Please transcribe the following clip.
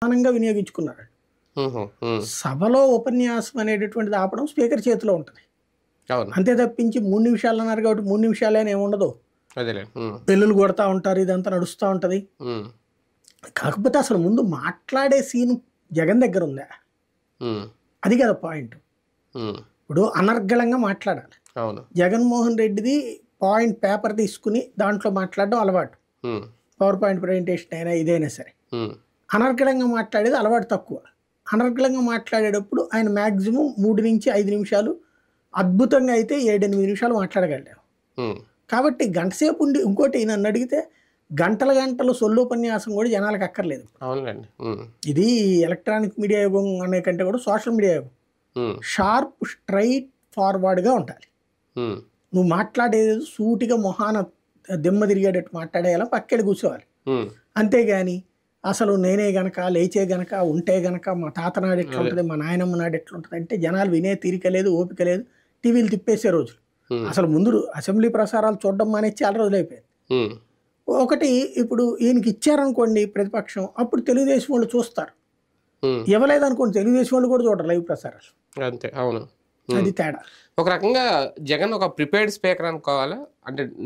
ప్రధానంగా వినియోగించుకున్నాడు సభలో ఉపన్యాసం అనేటటువంటిది ఆపడం స్పీకర్ చేతిలో ఉంటుంది అంతే తప్పించి మూడు నిమిషాలు అన్నారు కాబట్టి మూడు అని ఏముండదు పెళ్ళులు కొడతా ఉంటారు ఇదంతా నడుస్తూ ఉంటది కాకపోతే అసలు ముందు మాట్లాడే సీన్ జగన్ దగ్గర ఉందా అది కదా పాయింట్ ఇప్పుడు అనర్గళంగా మాట్లాడాలి జగన్మోహన్ రెడ్డిది పాయింట్ పేపర్ తీసుకుని దాంట్లో మాట్లాడడం అలవాటు పవర్ పాయింట్ ప్రజెంటేషన్ అయినా ఇదైనా సరే అనర్గళంగా మాట్లాడేది అలవాటు తక్కువ అనర్గళంగా మాట్లాడేటప్పుడు ఆయన మ్యాక్సిమం మూడు నుంచి ఐదు నిమిషాలు అద్భుతంగా అయితే ఏడెనిమిది నిమిషాలు మాట్లాడగలిగాం కాబట్టి గంటసేపు ఉండి ఇంకోటి నన్ను అడిగితే గంటల గంటలు సొల్లోపన్యాసం కూడా జనాలకు అక్కర్లేదు అవునండి ఇది ఎలక్ట్రానిక్ మీడియా యుగం అనే కంటే కూడా సోషల్ మీడియా యుగం షార్ప్ స్ట్రైట్ ఫార్వర్డ్గా ఉండాలి నువ్వు మాట్లాడేది సూటిగా మొహాన దెమ్మ తిరిగేటట్టు మాట్లాడేలా పక్కడ కూర్చోవాలి అంతేగాని అసలు నేనే గనక లేచే గనక ఉంటే గనక మా తాత నాడు ఉంటుంది మా నాయనమ్మ నాడు ఉంటుంది అంటే జనాలు వినే తీరిక లేదు ఓపిక లేదు టీవీలు తిప్పేసే రోజులు అసలు ముందు అసెంబ్లీ ప్రసారాలు చూడడం మానేసి చాలా రోజులు అయిపోయింది ఒకటి ఇప్పుడు ఈయనకి ఇచ్చారనుకోండి ప్రతిపక్షం అప్పుడు తెలుగుదేశం వాళ్ళు చూస్తారు అనుకోండి తెలుగుదేశం వాళ్ళు కూడా చూడరు లైవ్ ప్రసారాలు అంతే అవును అది తేడా ఒక రకంగా జగన్ ఒక ప్రిపేర్డ్ స్పీకర్ అనుకోవాలా అంటే